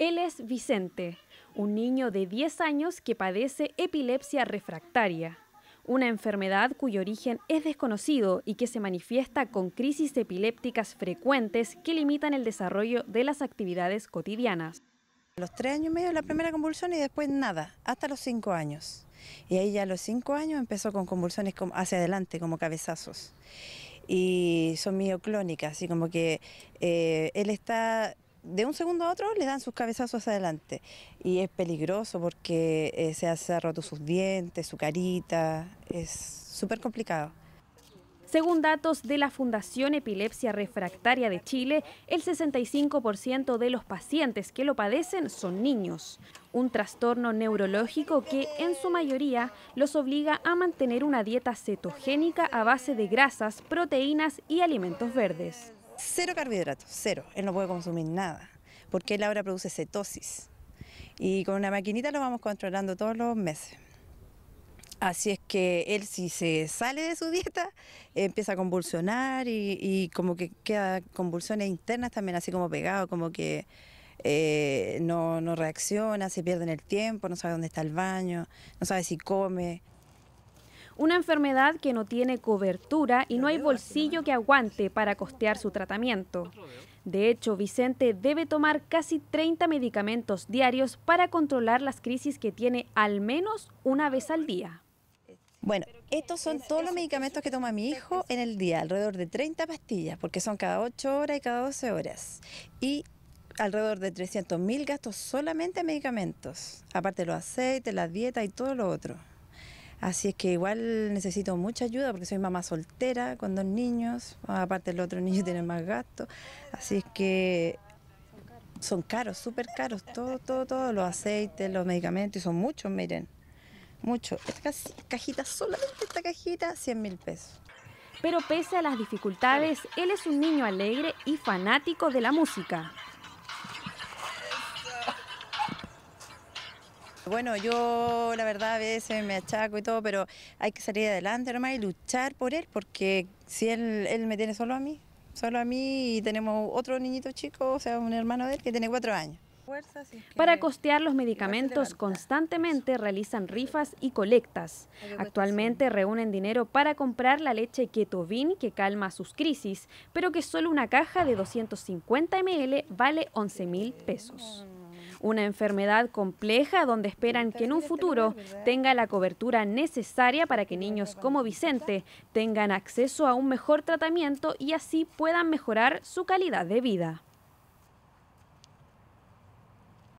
Él es Vicente, un niño de 10 años que padece epilepsia refractaria, una enfermedad cuyo origen es desconocido y que se manifiesta con crisis epilépticas frecuentes que limitan el desarrollo de las actividades cotidianas. A los tres años y medio la primera convulsión y después nada, hasta los cinco años. Y ahí ya a los cinco años empezó con convulsiones hacia adelante, como cabezazos. Y son mioclónicas, así como que eh, él está de un segundo a otro le dan sus cabezazos adelante. Y es peligroso porque eh, se, hace, roto sus dientes, su carita, es súper complicado. Según datos de la Fundación Epilepsia Refractaria de Chile, el 65% de los pacientes que lo padecen son niños, un trastorno neurológico que en su mayoría los obliga a mantener una dieta cetogénica a base de grasas, proteínas y alimentos verdes cero carbohidratos, cero. Él no puede consumir nada, porque él ahora produce cetosis. Y con una maquinita lo vamos controlando todos los meses. Así es que él si se sale de su dieta empieza a convulsionar y, como que queda convulsiones internas también así como pegado, como que eh, no, no reacciona, se pierde en el tiempo, no sabe dónde está el baño, no sabe si come una enfermedad que no tiene cobertura y no hay bolsillo que aguante para costear su tratamiento. De hecho, Vicente debe tomar casi 30 medicamentos diarios para controlar las crisis que tiene al menos una vez al día. Bueno, estos son todos los medicamentos que toma mi hijo en el día, alrededor de 30 pastillas, porque son cada 8 horas y cada 12 horas. Y alrededor de 300 mil gastos solamente en medicamentos, aparte los aceites, la dieta y todo lo otro. Así es que igual necesito mucha ayuda porque soy mamá soltera con dos niños, aparte el otro niño tiene más gasto. así es que son caros, súper caros, todo, todo, todo, los aceites, los medicamentos, son muchos, miren, muchos. Esta cajita, solamente esta cajita, 100 mil pesos. Pero pese a las dificultades, él es un niño alegre y fanático de la música. Bueno, yo la verdad a veces me achaco y todo, pero hay que salir adelante nomás y luchar por él, porque si él, él me tiene solo a mí, solo a mí y tenemos otro niñito chico, o sea, un hermano de él que tiene cuatro años. Para costear los medicamentos constantemente realizan rifas y colectas. Actualmente reúnen dinero para comprar la leche Ketovin que calma sus crisis, pero que solo una caja de 250 ml vale 11 mil pesos una enfermedad compleja donde esperan que en un futuro tenga la cobertura necesaria para que niños como Vicente tengan acceso a un mejor tratamiento y así puedan mejorar su calidad de vida.